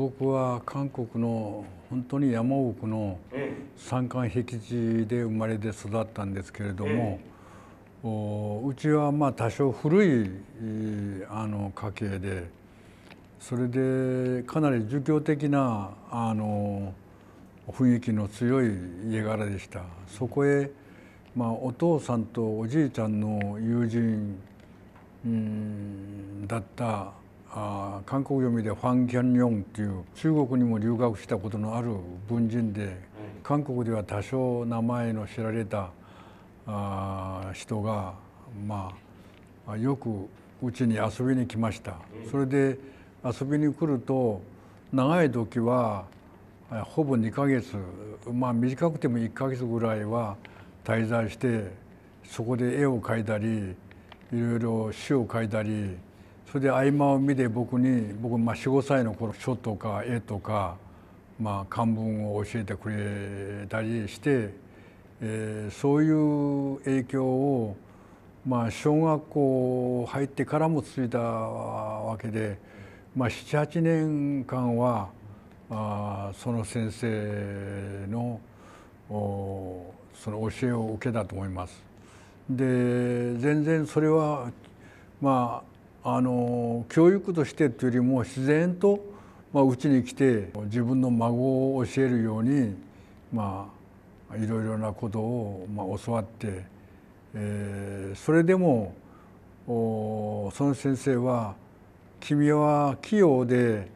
僕は韓国の本当に山奥の山間僻地で生まれて育ったんですけれども、おうちはまあ多少古いあの家系でそれでかなり儒教的なあの雰囲気の強い家柄でしたそこへ、まあ、お父さんとおじいちゃんの友人、うん、だったあ韓国読みでファン・キャンヨンっていう中国にも留学したことのある文人で、韓国では多少名前の知られたあ人がまあよくうちに遊びに来ました。それで遊びに来ると長い時はほぼ2ヶ月まあ短くても1ヶ月ぐらいは滞在してそこで絵を描いたりいろいろ詩を書いたり。それで合間を見て僕に僕、まあ、45歳の頃書とか絵とか、まあ、漢文を教えてくれたりして、えー、そういう影響を、まあ、小学校入ってからも続いたわけで、まあ、78年間はあその先生のおその教えを受けたと思います。で全然それはまああの教育としてというよりも自然とまあうちに来て自分の孫を教えるようにまあいろいろなことをまあ教わって、えー、それでもおその先生は「君は器用で、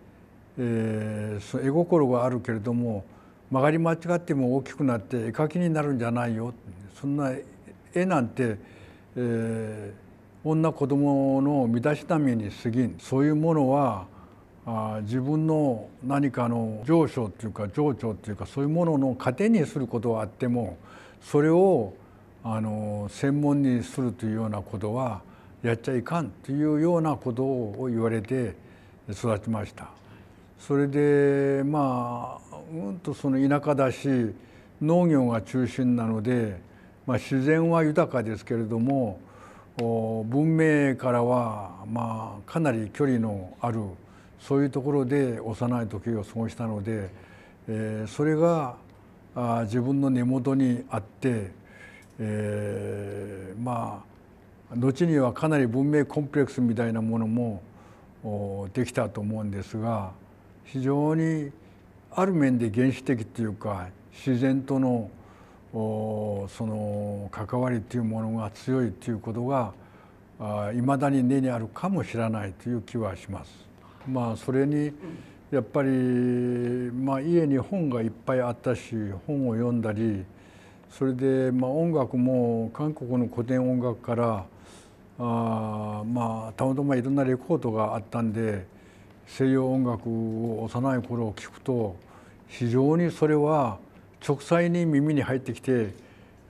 えー、そ絵心があるけれども曲がり間違っても大きくなって絵描きになるんじゃないよ」そんな絵なんて、えー、女子供の身だしなみに過ぎんそういうものはあ自分の何かの上昇っていうか情緒っていうかそういうものの糧にすることはあってもそれをあの専門にするというようなことはやっちゃいかんというようなことを言われて育ちました。それでまあうんとその田舎だし農業が中心なので、まあ、自然は豊かですけれども文明からはまあかなり距離のあるそういうところで幼い時を過ごしたので、えそれがあ自分の根元にあって、えまあ後にはかなり文明コンプレックスみたいなものもできたと思うんですが非常にある面で原始的っていうか自然とのその関わりというものが強いということがいまだに根にあるかもしれないという気はします。まあ、それにやっぱり、まあ、家に本がいっぱいあったし本を読んだりそれで、まあ、音楽も韓国の古典音楽からあまあたまたまいろんなレコードがあったんで西洋音楽を幼い頃聞くと非常にそれは直裁に耳に入ってきて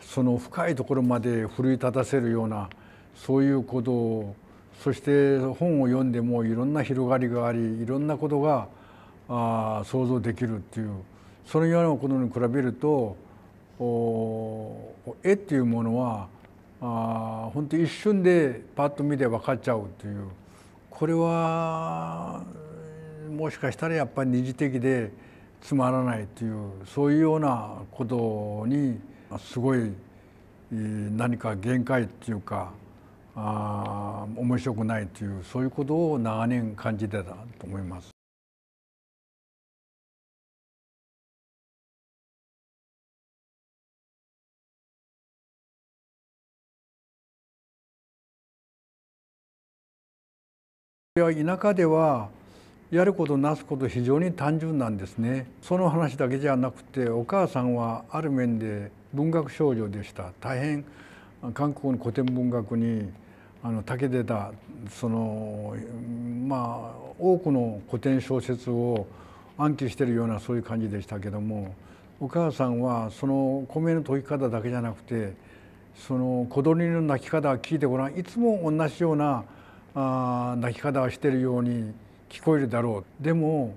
その深いところまで奮い立たせるようなそういうことをそして本を読んでもいろんな広がりがありいろんなことがあ想像できるっていうそのようなことに比べると絵っていうものはあ本当一瞬でパッと見て分かっちゃうっていうこれはもしかしたらやっぱり二次的で。つまらないというそういうようなことにすごい何か限界っていうかあ面白くないというそういうことを長年感じてたと思います。田舎ではやることなすこと非常に単純なんですねその話だけじゃなくてお母さんはある面で文学少女でした大変韓国の古典文学にあの竹出たそのまあ多くの古典小説を暗記してるようなそういう感じでしたけどもお母さんはその米の研ぎ方だけじゃなくてその小鳥の鳴き方聞いてごらんいつも同じようなあ鳴き方をしてるように聞こえるだろうでも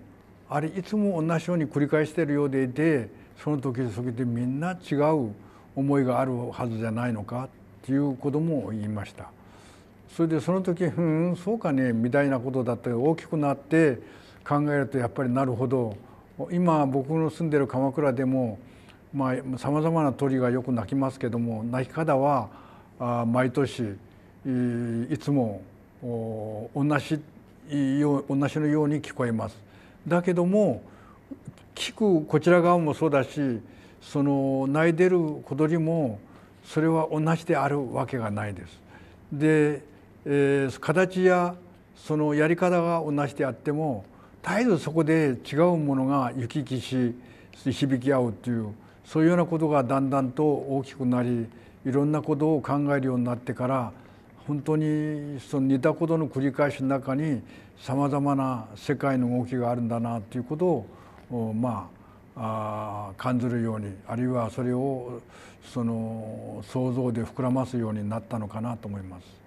あれいつも同じように繰り返してるようでいてその時々でみんな違う思いがあるはずじゃないのかっていうことも言いました。それでその時「うんそうかね」みたいなことだったり大きくなって考えるとやっぱりなるほど今僕の住んでる鎌倉でもさまざ、まな鳥がよく鳴きますけども鳴き方は毎年いつも同じよう同じのように聞こえます。だけども聞くこちら側もそうだしその泣いてる子鳥もそれは同じであるわけがないです。で、えー、形やそのやり方が同じであっても絶えずそこで違うものが行き来し響き合うというそういうようなことがだんだんと大きくなりいろんなことを考えるようになってから本当にその似たことの繰り返しの中にさまざまな世界の動きがあるんだなということをまあ感じるようにあるいはそれをその想像で膨らますようになったのかなと思います。